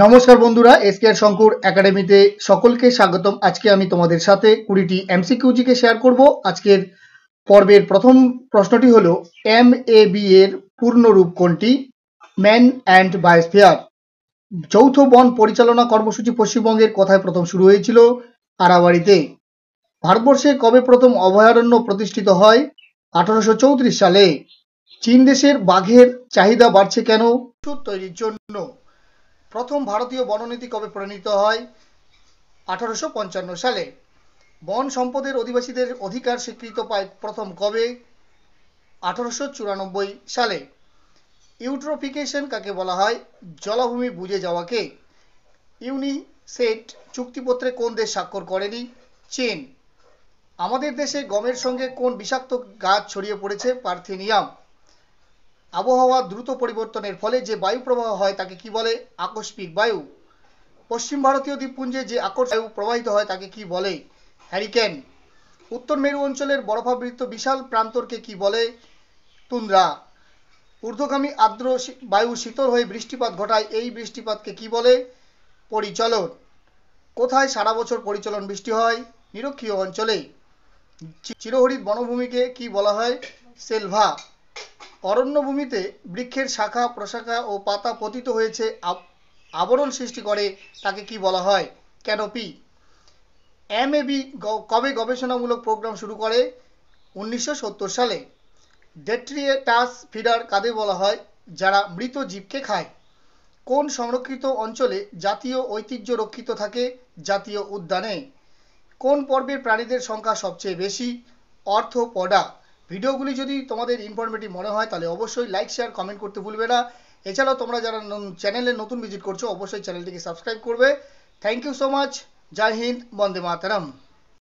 নমস্কার বন্ধুরা এসকেআর শঙ্কুর একাডেমিতে সকলকে স্বাগতম আজকে আমি তোমাদের সাথে কুড়িটি এমসিকিউজিকে শেয়ার করব আজকের পর্বের প্রথম প্রশ্নটি হল এম এ বি এর পূর্ণরূপ কোনটি ম্যান অ্যান্ড বায়োস্ফিয়ার যৌথ বন পরিচালনা কর্মসূচি পশ্চিমবঙ্গের কথায় প্রথম শুরু হয়েছিল আরাবাড়িতে ভারতবর্ষে কবে প্রথম অভয়ারণ্য প্রতিষ্ঠিত হয় আঠারোশো সালে চীন দেশের বাঘের চাহিদা বাড়ছে কেন তৈরির জন্য প্রথম ভারতীয় বননীতি কবে প্রণীত হয় আঠারোশো সালে বন সম্পদের অধিবাসীদের অধিকার স্বীকৃত পায় প্রথম কবে আঠারোশো সালে ইউট্রোফিকেশন কাকে বলা হয় জলাভূমি বুঝে যাওয়াকে ইউনিসেট চুক্তিপত্রে কোন দেশ স্বাক্ষর করেনি চীন আমাদের দেশে গমের সঙ্গে কোন বিষাক্ত গাছ ছড়িয়ে পড়েছে পার্থেনিয়াম আবহাওয়া দ্রুত পরিবর্তনের ফলে যে বায়ু প্রবাহ হয় তাকে কি বলে আকস্মিক বায়ু পশ্চিম ভারতীয় দ্বীপপুঞ্জে যে আকর্ষ বায়ু প্রবাহিত হয় তাকে কি বলে হ্যারিকেন উত্তর মেরু অঞ্চলের বরফাবৃত বিশাল প্রান্তরকে কি বলে তুন্দ্রা ঊর্ধ্বগামী আর্দ্র বায়ু শীতল হয়ে বৃষ্টিপাত ঘটায় এই বৃষ্টিপাতকে কি বলে পরিচলন কোথায় সারা বছর পরিচলন বৃষ্টি হয় নিরক্ষীয় অঞ্চলে চিরহরিৎ বনভূমিকে কি বলা হয় সেলভা অরণ্যভূমিতে বৃক্ষের শাখা প্রশাখা ও পাতা পতিত হয়েছে আবরণ সৃষ্টি করে তাকে কি বলা হয় ক্যানোপি বি কবে গবেষণামূলক প্রোগ্রাম শুরু করে উনিশশো সালে ডেট্রিয়েটাস ফিডার কাদের বলা হয় যারা মৃত জীবকে খায় কোন সংরক্ষিত অঞ্চলে জাতীয় ঐতিহ্য রক্ষিত থাকে জাতীয় উদ্যানে কোন পর্বের প্রাণীদের সংখ্যা সবচেয়ে বেশি অর্থপডা ভিডিওগুলি যদি তোমাদের ইনফরমেটিভ মনে হয় তাহলে অবশ্যই লাইক শেয়ার কমেন্ট করতে ভুলবে না এছাড়াও তোমরা যারা চ্যানেলে নতুন ভিজিট করছো অবশ্যই চ্যানেলটিকে সাবস্ক্রাইব করবে thank you so much Jai Hind Vande Mataram